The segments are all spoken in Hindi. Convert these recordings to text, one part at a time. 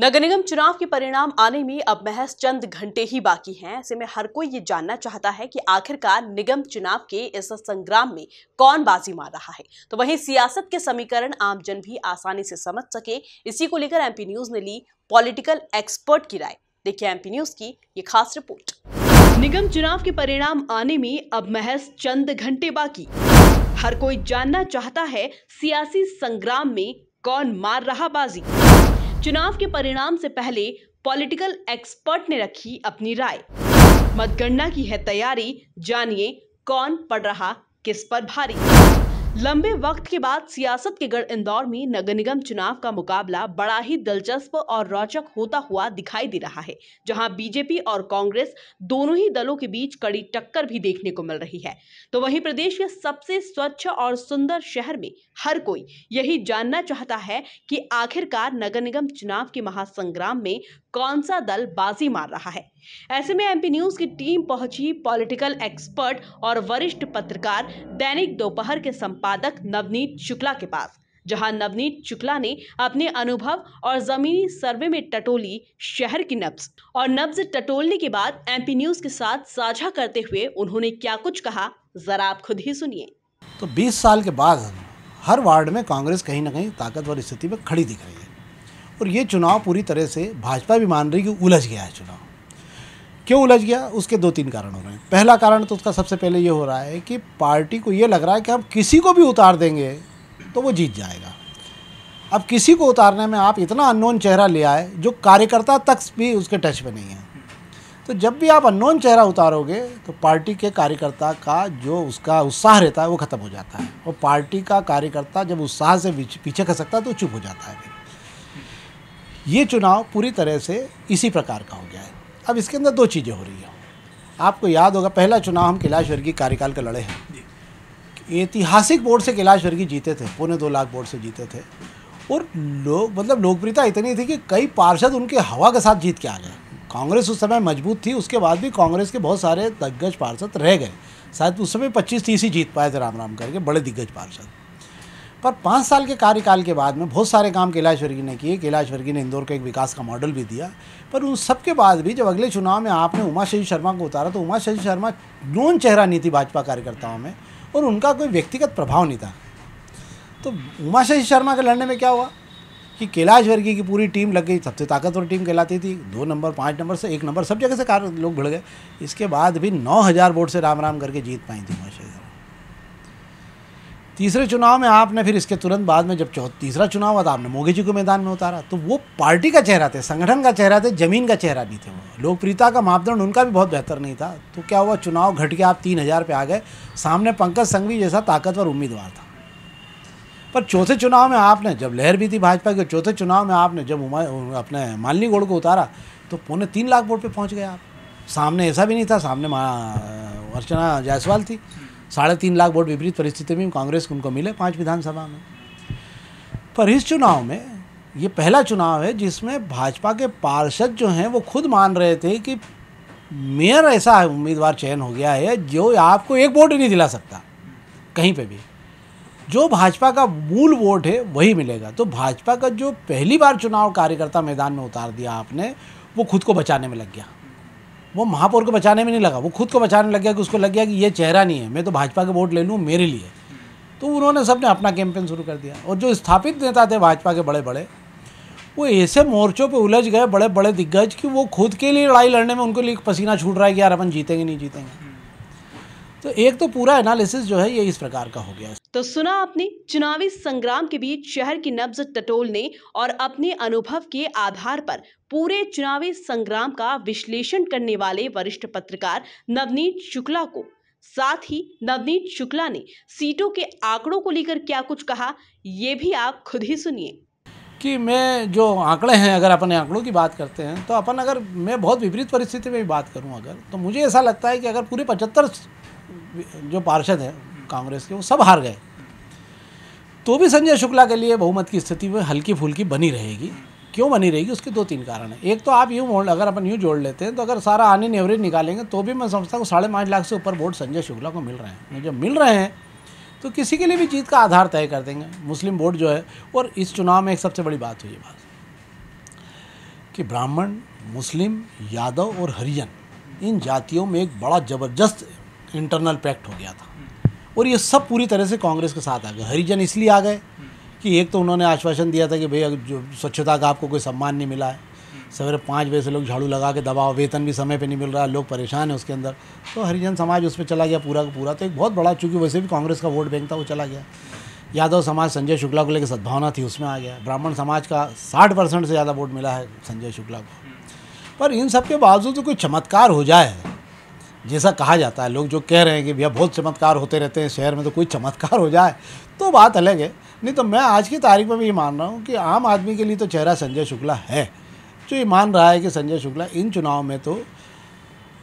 नगर निगम चुनाव के परिणाम आने में अब महज चंद घंटे ही बाकी हैं ऐसे में हर कोई ये जानना चाहता है कि आखिरकार निगम चुनाव के इस संग्राम में कौन बाजी मार रहा है तो वहीं सियासत के समीकरण आम जन भी आसानी से समझ सके इसी को लेकर एमपी न्यूज ने ली पॉलिटिकल एक्सपर्ट की राय देखिए एमपी न्यूज की ये खास रिपोर्ट निगम चुनाव के परिणाम आने में अब महज चंद घंटे बाकी हर कोई जानना चाहता है सियासी संग्राम में कौन मार रहा बाजी चुनाव के परिणाम से पहले पॉलिटिकल एक्सपर्ट ने रखी अपनी राय मतगणना की है तैयारी जानिए कौन पड़ रहा किस पर भारी लंबे वक्त के बाद सियासत के गढ़ इंदौर में नगर निगम चुनाव का मुकाबला बड़ा ही दिलचस्प और रोचक होता हुआ दिखाई दे रहा है जहां बीजेपी और कांग्रेस दोनों ही दलों के बीच कड़ी टक्कर भी देखने को मिल रही है तो वहीं प्रदेश के सबसे स्वच्छ और सुंदर शहर में हर कोई यही जानना चाहता है कि आखिरकार नगर निगम चुनाव के महासंग्राम में कौन सा दल बाजी मार रहा है ऐसे में एमपी न्यूज की टीम पहुंची पॉलिटिकल एक्सपर्ट और वरिष्ठ पत्रकार दैनिक दोपहर के संपादक नवनीत शुक्ला के पास जहां नवनीत शुक्ला ने अपने अनुभव और जमीनी सर्वे में टटोली शहर की नब्ज और नब्ज टटोलने के बाद एमपी न्यूज के साथ साझा करते हुए उन्होंने क्या कुछ कहा जरा आप खुद ही सुनिए तो 20 साल के बाद हर वार्ड में कांग्रेस कहीं ना कहीं ताकतवर स्थिति में खड़ी दिख रही है और ये चुनाव पूरी तरह से भाजपा भी मान रही कि उलझ गया है चुनाव क्यों उलझ गया उसके दो तीन कारण हो रहे हैं पहला कारण तो उसका सबसे पहले ये हो रहा है कि पार्टी को ये लग रहा है कि हम किसी को भी उतार देंगे तो वो जीत जाएगा अब किसी को उतारने में आप इतना अननोन चेहरा ले आए जो कार्यकर्ता तक भी उसके टच में नहीं है तो जब भी आप अननोन चेहरा उतारोगे तो पार्टी के कार्यकर्ता का जो उसका उत्साह रहता है वो ख़त्म हो जाता है और पार्टी का कार्यकर्ता जब उत्साह से पीछे खसकता है तो चुप हो जाता है ये चुनाव पूरी तरह से इसी प्रकार का हो गया है अब इसके अंदर दो चीज़ें हो रही हैं आपको याद होगा पहला चुनाव हम कैलाश वर्गीय कार्यकाल का लड़े हैं ऐतिहासिक वोट से कैलाश वर्गीय जीते थे पौने दो लाख वोट से जीते थे और लोग मतलब लोकप्रियता इतनी थी कि कई पार्षद उनके हवा के साथ जीत के आ गए कांग्रेस उस समय मजबूत थी उसके बाद भी कांग्रेस के बहुत सारे दिग्गज पार्षद रह गए शायद उस समय पच्चीस तीस ही जीत पाए थे राम राम करके बड़े दिग्गज पार्षद पर पाँच साल के कार्यकाल के बाद में बहुत सारे काम कैलाश वर्गीय ने किए कैलाश वर्गीय ने इंदौर का एक विकास का मॉडल भी दिया पर उन सब के बाद भी जब अगले चुनाव में आपने उमा शशि शर्मा को उतारा तो उमा शशि शर्मा नोन चेहरा नहीं थी भाजपा कार्यकर्ताओं में और उनका कोई व्यक्तिगत प्रभाव नहीं था तो उमा शशि शर्मा के लड़ने में क्या हुआ कि कैलाश वर्गीय की पूरी टीम लग गई सबसे ताकतवर टीम कहलाती थी दो नंबर पाँच नंबर से एक नंबर सब जगह से कार लोग भिड़ गए इसके बाद भी नौ हज़ार वोट से राम राम करके जीत पाई थी उमा तीसरे चुनाव में आपने फिर इसके तुरंत बाद में जब तीसरा चुनाव हुआ तो आपने मोगे जी को मैदान में उतारा तो वो पार्टी का चेहरा थे संगठन का चेहरा थे जमीन का चेहरा नहीं थे वो लोकप्रियता का मापदंड उनका भी बहुत बेहतर नहीं था तो क्या हुआ चुनाव घट के आप तीन हज़ार पे आ गए सामने पंकज संघवी जैसा ताकतवर उम्मीदवार था पर चौथे चुनाव में आपने जब लहर भी थी भाजपा की चौथे चुनाव में आपने जब अपने मालनी गोड़ को उतारा तो पौने तीन लाख वोट पर पहुँच गए आप सामने ऐसा भी नहीं था सामने अर्चना जायसवाल थी साढ़े तीन लाख वोट विपरीत परिस्थिति में कांग्रेस को उनको मिले पाँच विधानसभा में पर इस चुनाव में ये पहला चुनाव है जिसमें भाजपा के पार्षद जो हैं वो खुद मान रहे थे कि मेयर ऐसा उम्मीदवार चयन हो गया है जो आपको एक वोट ही नहीं दिला सकता कहीं पे भी जो भाजपा का मूल वोट है वही मिलेगा तो भाजपा का जो पहली बार चुनाव कार्यकर्ता मैदान में उतार दिया आपने वो खुद को बचाने में लग गया वो महापौर को बचाने में नहीं लगा वो खुद को बचाने लग गया कि उसको लग गया कि ये चेहरा नहीं है मैं तो भाजपा के वोट ले लूँ मेरे लिए तो उन्होंने सब ने अपना कैंपेन शुरू कर दिया और जो स्थापित नेता थे भाजपा के बड़े बड़े वो ऐसे मोर्चों पे उलझ गए बड़े बड़े दिग्गज कि वो खुद के लिए लड़ाई लड़ने में उनको लिए पसीना छूट रहा है कि यार अपन जीतेंगे नहीं जीतेंगे तो एक तो पूरा एनालिसिस जो है ये इस प्रकार का हो गया तो सुना आपने चुनावी संग्राम के बीच शहर की नब्ज टटोल ने और अपने अनुभव के आधार पर पूरे चुनावी संग्राम का विश्लेषण करने वाले वरिष्ठ पत्रकार नवनीत शुक्ला को साथ ही नवनीत शुक्ला ने सीटों के आंकड़ों को लेकर क्या कुछ कहा ये भी आप खुद ही सुनिए कि मैं जो आंकड़े हैं अगर अपने आंकड़ों की बात करते हैं तो अपन अगर मैं बहुत विपरीत परिस्थिति में भी बात करूं अगर तो मुझे ऐसा लगता है कि अगर पूरे पचहत्तर जो पार्षद हैं कांग्रेस के वो सब हार गए तो भी संजय शुक्ला के लिए बहुमत की स्थिति में हल्की फुल्की बनी रहेगी क्यों बनी रहेगी उसके दो तीन कारण हैं एक तो आप यूँ मोड़ अगर अपन यूँ जोड़ लेते हैं तो अगर सारा आने एवरेज निकालेंगे तो भी मैं समझता हूँ साढ़े पाँच लाख से ऊपर वोट संजय शुक्ला को मिल रहे हैं जब मिल रहे हैं तो किसी के लिए भी जीत का आधार तय कर देंगे मुस्लिम वोट जो है और इस चुनाव में एक सबसे बड़ी बात हुई बात कि ब्राह्मण मुस्लिम यादव और हरिजन इन जातियों में एक बड़ा ज़बरदस्त इंटरनल पैक्ट हो गया था और ये सब पूरी तरह से कांग्रेस के साथ आ गए हरिजन इसलिए आ गए कि एक तो उन्होंने आश्वासन दिया था कि भाई जो स्वच्छता का आपको कोई सम्मान नहीं मिला है सवेरे पाँच बजे से लोग झाड़ू लगा के दबाव वेतन भी समय पे नहीं मिल रहा है लोग परेशान हैं उसके अंदर तो हरिजन समाज उस पर चला गया पूरा का पूरा तो एक बहुत बड़ा चूँकि वैसे भी कांग्रेस का वोट बैंक था वो चला गया यादव समाज संजय शुक्ला को लेकर सद्भावना थी उसमें आ गया ब्राह्मण समाज का साठ परसेंट से ज़्यादा वोट मिला है संजय शुक्ला को पर इन सब के बावजूद तो कोई चमत्कार हो जाए जैसा कहा जाता है लोग जो कह रहे हैं कि भैया बहुत चमत्कार होते रहते हैं शहर में तो कोई चमत्कार हो जाए तो बात अलग है नहीं तो मैं आज की तारीख में भी ये मान रहा हूँ कि आम आदमी के लिए तो चेहरा संजय शुक्ला है जो ये मान रहा है कि संजय शुक्ला इन चुनाव में तो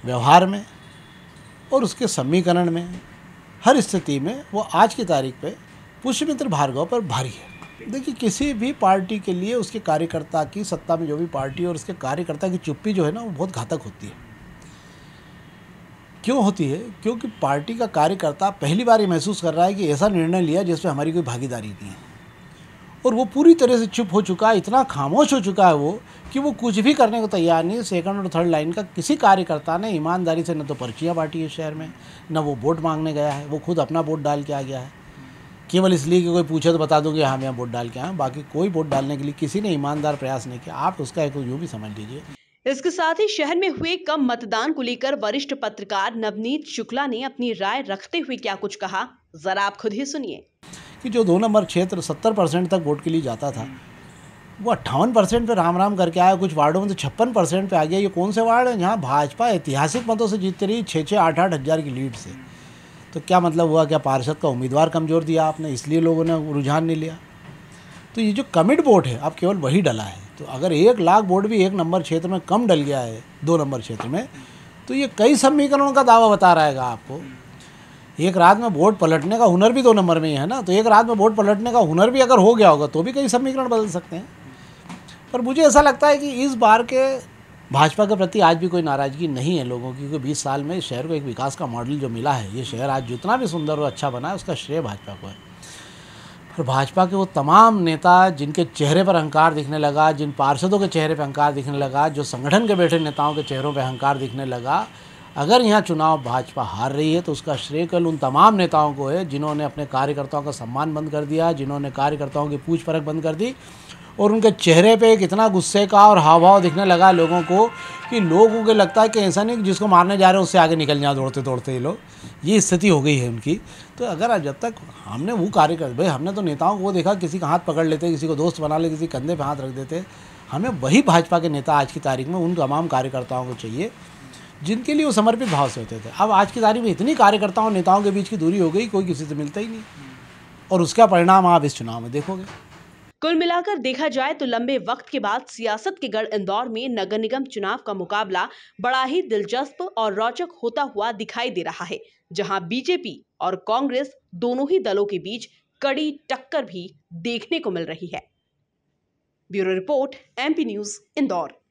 व्यवहार में और उसके समीकरण में हर स्थिति में वो आज की तारीख पे पुष्यमित्र भार्गव पर भारी है देखिए किसी भी पार्टी के लिए उसके कार्यकर्ता की सत्ता में जो भी पार्टी और उसके कार्यकर्ता की चुप्पी जो है ना वो बहुत घातक होती है क्यों होती है क्योंकि पार्टी का कार्यकर्ता पहली बार ये महसूस कर रहा है कि ऐसा निर्णय लिया जिसमें हमारी कोई भागीदारी नहीं है और वो पूरी तरह से चुप हो चुका है इतना खामोश हो चुका है वो कि वो कुछ भी करने को तैयार नहीं सेकंड और थर्ड लाइन का किसी कार्यकर्ता ने ईमानदारी से न तो पर्चियाँ बांटी है शहर में न वो वोट मांगने गया है वो खुद अपना वोट डाल के आ गया है केवल इसलिए कि कोई पूछे तो बता दूंगे हम यहाँ वोट डाल के आए बाकी कोई वोट डालने के लिए किसी ने ईमानदार प्रयास नहीं किया आप उसका एक यूँ भी समझ लीजिए इसके साथ ही शहर में हुए कम मतदान को लेकर वरिष्ठ पत्रकार नवनीत शुक्ला ने अपनी राय रखते हुए क्या कुछ कहा जरा आप खुद ही सुनिए कि जो दो नंबर क्षेत्र सत्तर परसेंट तक वोट के लिए जाता था वो अट्ठावन परसेंट पर राम राम करके आया कुछ वार्डों में तो छप्पन परसेंट पर आ गया ये कौन से वार्ड है जहाँ भाजपा ऐतिहासिक मतों से जीतती रही छः छः आठ आठ हज़ार की लीड से तो क्या मतलब हुआ क्या पार्षद का उम्मीदवार कमज़ोर दिया आपने इसलिए लोगों ने रुझान नहीं लिया तो ये जो कमिट वोट है आप केवल वही डला है तो अगर एक लाख वोट भी एक नंबर क्षेत्र में कम डल गया है दो नंबर क्षेत्र में तो ये कई समीकरणों का दावा बता रहेगा आपको एक रात में वोट पलटने का हुनर भी दो नंबर में ही है ना तो एक रात में वोट पलटने का हुनर भी अगर हो गया होगा तो भी कई समीकरण बदल सकते हैं पर मुझे ऐसा लगता है कि इस बार के भाजपा के प्रति आज भी कोई नाराज़गी नहीं है लोगों की क्योंकि बीस साल में शहर को एक विकास का मॉडल जो मिला है ये शहर आज जितना भी सुंदर और अच्छा बना है उसका श्रेय भाजपा को है और भाजपा के वो तमाम नेता जिनके चेहरे पर अहंकार दिखने लगा जिन पार्षदों के चेहरे पर अहंकार दिखने लगा जो संगठन के बैठे नेताओं के चेहरों पर अहंकार दिखने लगा अगर यहाँ चुनाव भाजपा हार रही है तो उसका श्रेय कल उन तमाम नेताओं को है जिन्होंने अपने कार्यकर्ताओं का सम्मान बंद कर दिया जिन्होंने कार्यकर्ताओं की पूछ परख बंद कर दी और उनके चेहरे पे कितना गुस्से का और हाव भाव दिखने लगा लोगों को कि लोगों के लगता है कि ऐसा नहीं जिसको मारने जा रहे हैं उससे आगे निकल जाए दौड़ते दौड़ते ये लोग ये स्थिति हो गई है उनकी तो अगर जब तक हमने वो कार्य कर भाई हमने तो नेताओं को देखा किसी का हाथ पकड़ लेते किसी को दोस्त बना ले किसी कंधे पर हाथ रख देते हमें वही भाजपा के नेता आज की तारीख में उन तमाम कार्यकर्ताओं को चाहिए जिनके लिए वो समर्पित भाव से होते थे अब आज की तारीख में इतनी कार्यकर्ताओं नेताओं के बीच की दूरी हो गई कोई किसी से मिलता ही नहीं और उसका परिणाम आप इस चुनाव में देखोगे कुल मिलाकर देखा जाए तो लंबे वक्त के बाद सियासत के गढ़ इंदौर में नगर निगम चुनाव का मुकाबला बड़ा ही दिलचस्प और रोचक होता हुआ दिखाई दे रहा है जहां बीजेपी और कांग्रेस दोनों ही दलों के बीच कड़ी टक्कर भी देखने को मिल रही है bureau report MP news Indore